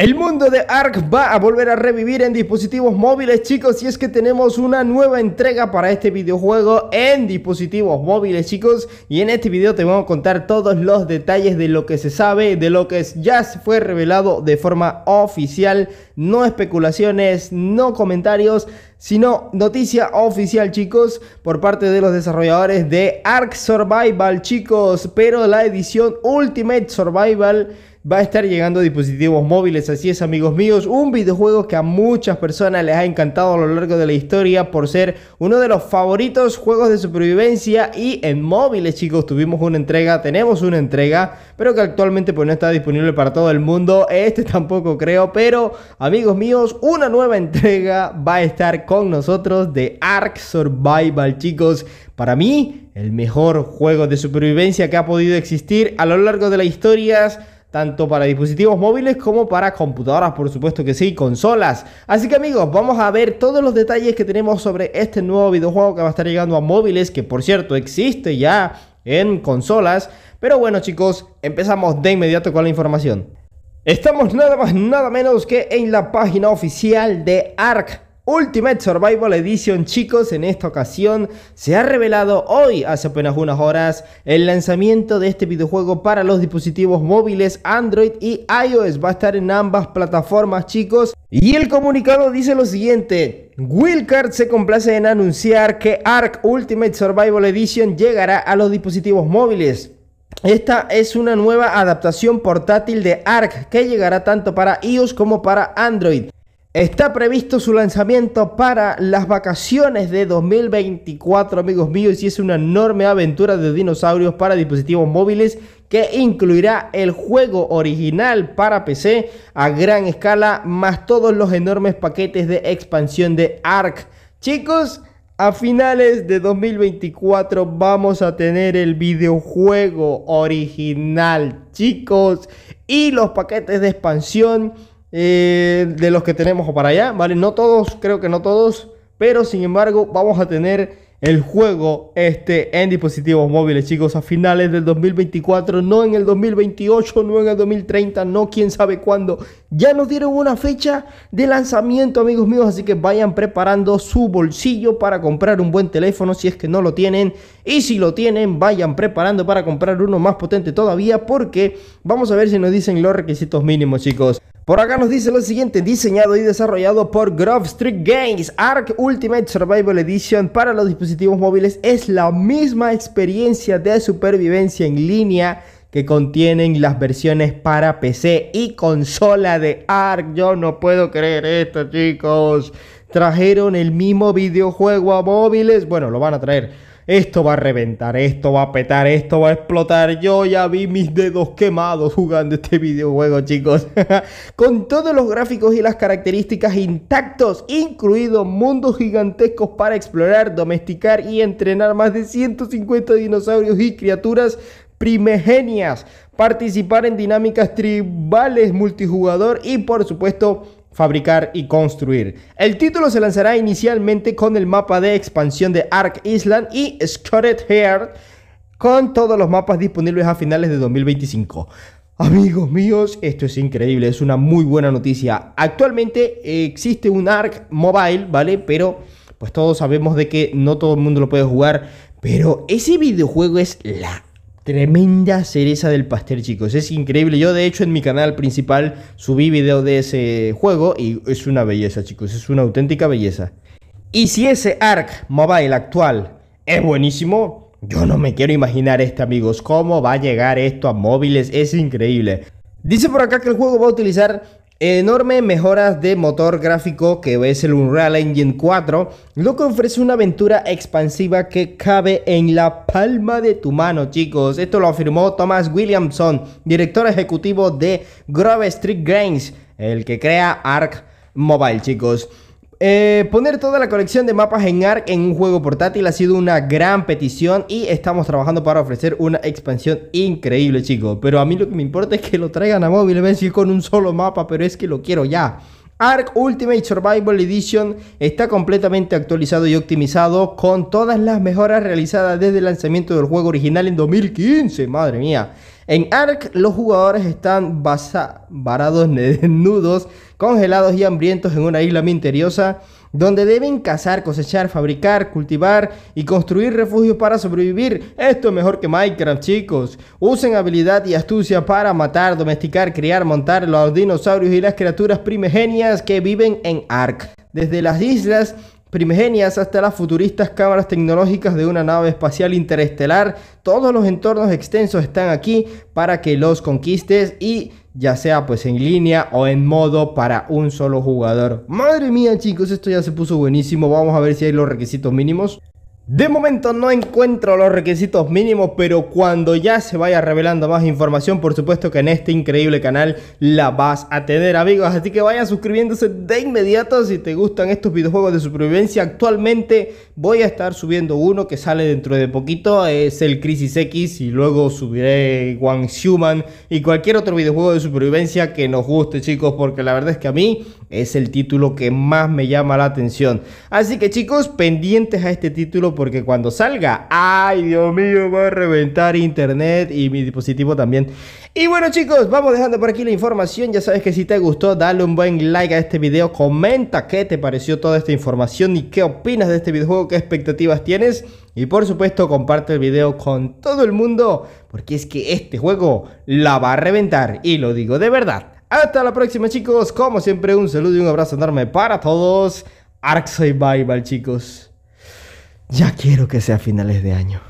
El mundo de Ark va a volver a revivir en dispositivos móviles chicos y es que tenemos una nueva entrega para este videojuego en dispositivos móviles chicos y en este video te vamos a contar todos los detalles de lo que se sabe, de lo que ya fue revelado de forma oficial, no especulaciones, no comentarios, sino noticia oficial chicos por parte de los desarrolladores de Ark Survival chicos, pero la edición Ultimate Survival va a estar llegando a dispositivos móviles. Así es, amigos míos, un videojuego que a muchas personas les ha encantado a lo largo de la historia por ser uno de los favoritos juegos de supervivencia y en móviles, chicos, tuvimos una entrega, tenemos una entrega, pero que actualmente pues, no está disponible para todo el mundo. Este tampoco creo, pero amigos míos, una nueva entrega va a estar con nosotros de Ark Survival, chicos. Para mí, el mejor juego de supervivencia que ha podido existir a lo largo de las historias tanto para dispositivos móviles como para computadoras, por supuesto que sí, consolas. Así que amigos, vamos a ver todos los detalles que tenemos sobre este nuevo videojuego que va a estar llegando a móviles, que por cierto existe ya en consolas. Pero bueno chicos, empezamos de inmediato con la información. Estamos nada más, nada menos que en la página oficial de ARC Ultimate Survival Edition, chicos, en esta ocasión se ha revelado hoy, hace apenas unas horas, el lanzamiento de este videojuego para los dispositivos móviles Android y iOS. Va a estar en ambas plataformas, chicos. Y el comunicado dice lo siguiente. Wildcard se complace en anunciar que Ark Ultimate Survival Edition llegará a los dispositivos móviles. Esta es una nueva adaptación portátil de Ark que llegará tanto para iOS como para Android. Está previsto su lanzamiento para las vacaciones de 2024, amigos míos, y es una enorme aventura de dinosaurios para dispositivos móviles que incluirá el juego original para PC a gran escala, más todos los enormes paquetes de expansión de Ark. Chicos, a finales de 2024 vamos a tener el videojuego original, chicos, y los paquetes de expansión eh, de los que tenemos para allá, ¿vale? No todos, creo que no todos, pero sin embargo vamos a tener el juego este en dispositivos móviles, chicos, a finales del 2024, no en el 2028, no en el 2030, no quién sabe cuándo. Ya nos dieron una fecha de lanzamiento, amigos míos, así que vayan preparando su bolsillo para comprar un buen teléfono si es que no lo tienen. Y si lo tienen, vayan preparando para comprar uno más potente todavía porque vamos a ver si nos dicen los requisitos mínimos, chicos. Por acá nos dice lo siguiente, diseñado y desarrollado por Grove Street Games, Ark Ultimate Survival Edition para los dispositivos móviles es la misma experiencia de supervivencia en línea que contienen las versiones para PC y consola de Ark. Yo no puedo creer esto, chicos. Trajeron el mismo videojuego a móviles. Bueno, lo van a traer esto va a reventar, esto va a petar, esto va a explotar. Yo ya vi mis dedos quemados jugando este videojuego, chicos. Con todos los gráficos y las características intactos, incluidos mundos gigantescos para explorar, domesticar y entrenar más de 150 dinosaurios y criaturas primegenias. participar en dinámicas tribales multijugador y por supuesto fabricar y construir. El título se lanzará inicialmente con el mapa de expansión de Ark Island y Scotted Heart, con todos los mapas disponibles a finales de 2025. Amigos míos, esto es increíble, es una muy buena noticia. Actualmente existe un Ark Mobile, ¿vale? Pero pues todos sabemos de que no todo el mundo lo puede jugar, pero ese videojuego es la tremenda cereza del pastel, chicos. Es increíble. Yo, de hecho, en mi canal principal subí video de ese juego y es una belleza, chicos. Es una auténtica belleza. Y si ese Ark Mobile actual es buenísimo, yo no me quiero imaginar este, amigos. ¿Cómo va a llegar esto a móviles? Es increíble. Dice por acá que el juego va a utilizar Enorme mejoras de motor gráfico que es el Unreal Engine 4, lo que ofrece una aventura expansiva que cabe en la palma de tu mano, chicos. Esto lo afirmó Thomas Williamson, director ejecutivo de Grove Street Games, el que crea Ark Mobile, chicos. Eh, poner toda la colección de mapas en ARC en un juego portátil ha sido una gran petición y estamos trabajando para ofrecer una expansión increíble, chicos. Pero a mí lo que me importa es que lo traigan a móvil, ven si con un solo mapa, pero es que lo quiero ya. Arc Ultimate Survival Edition está completamente actualizado y optimizado con todas las mejoras realizadas desde el lanzamiento del juego original en 2015, madre mía. En ARK los jugadores están varados desnudos, congelados y hambrientos en una isla misteriosa donde deben cazar, cosechar, fabricar, cultivar y construir refugios para sobrevivir. Esto es mejor que Minecraft, chicos. Usen habilidad y astucia para matar, domesticar, criar, montar los dinosaurios y las criaturas primigenias que viven en Ark. Desde las islas primigenias hasta las futuristas cámaras tecnológicas de una nave espacial interestelar, todos los entornos extensos están aquí para que los conquistes y ya sea pues en línea o en modo para un solo jugador. Madre mía chicos, esto ya se puso buenísimo, vamos a ver si hay los requisitos mínimos. De momento no encuentro los requisitos mínimos, pero cuando ya se vaya revelando más información, por supuesto que en este increíble canal la vas a tener, amigos. Así que vayan suscribiéndose de inmediato si te gustan estos videojuegos de supervivencia. Actualmente voy a estar subiendo uno que sale dentro de poquito, es el Crisis X, y luego subiré One Human y cualquier otro videojuego de supervivencia que nos guste, chicos, porque la verdad es que a mí es el título que más me llama la atención. Así que, chicos, pendientes a este título porque cuando salga, ay Dios mío, va a reventar internet y mi dispositivo también. Y bueno chicos, vamos dejando por aquí la información, ya sabes que si te gustó, dale un buen like a este video, comenta qué te pareció toda esta información y qué opinas de este videojuego, qué expectativas tienes. Y por supuesto comparte el video con todo el mundo, porque es que este juego la va a reventar, y lo digo de verdad. Hasta la próxima chicos, como siempre un saludo y un abrazo enorme para todos. Ark Bye, chicos. Ya quiero que sea finales de año.